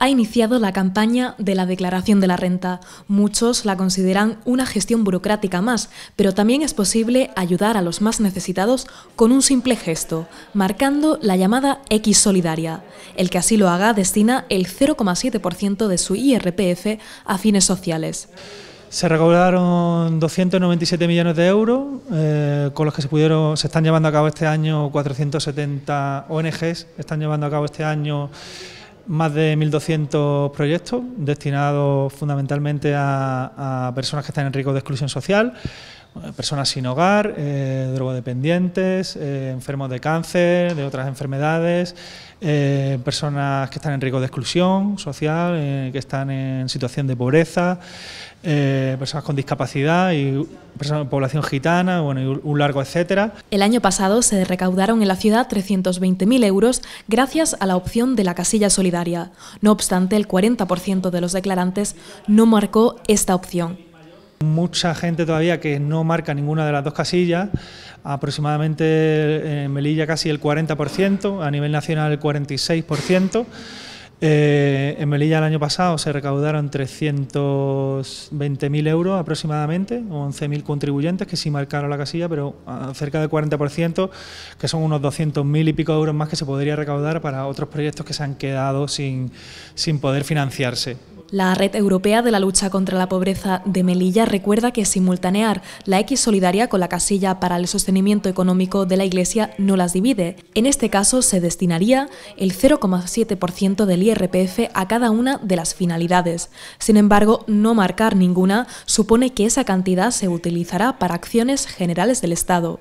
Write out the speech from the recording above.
ha iniciado la campaña de la declaración de la renta. Muchos la consideran una gestión burocrática más, pero también es posible ayudar a los más necesitados con un simple gesto, marcando la llamada X solidaria. El que así lo haga destina el 0,7% de su IRPF a fines sociales. Se recaudaron 297 millones de euros, eh, con los que se pudieron, se están llevando a cabo este año 470 ONGs, están llevando a cabo este año más de 1.200 proyectos destinados fundamentalmente a, a, personas que están en riesgo de exclusión social, eh, personas sin hogar, eh, drogodependientes, eh, enfermos de cáncer, de otras enfermedades, personas que están en riesgo de exclusión social, que están en situación de pobreza, personas con discapacidad y personas, población gitana, bueno, y un largo etcétera. El año pasado se recaudaron en la ciudad 320.000 euros gracias a la opción de la casilla solidaria. No obstante, el 40% de los declarantes no marcó esta opción. Mucha gente todavía que no marca ninguna de las dos casillas, aproximadamente eh, en Melilla casi el 40%, a nivel nacional el 46%. Eh, en Melilla el año pasado se recaudaron 320.000 euros aproximadamente, 11.000 contribuyentes que sí marcaron la casilla, pero ah, cerca del 40%, que son unos 200.000 y pico euros más que se podría recaudar para otros proyectos que se han quedado sin poder financiarse. La Red Europea de la Lucha contra la Pobreza de Melilla recuerda que simultanear la X solidaria con la casilla para el sostenimiento económico de la Iglesia no las divide. En este caso se destinaría el 0,7% del IRPF a cada una de las finalidades. Sin embargo, no marcar ninguna supone que esa cantidad se utilizará para acciones generales del Estado.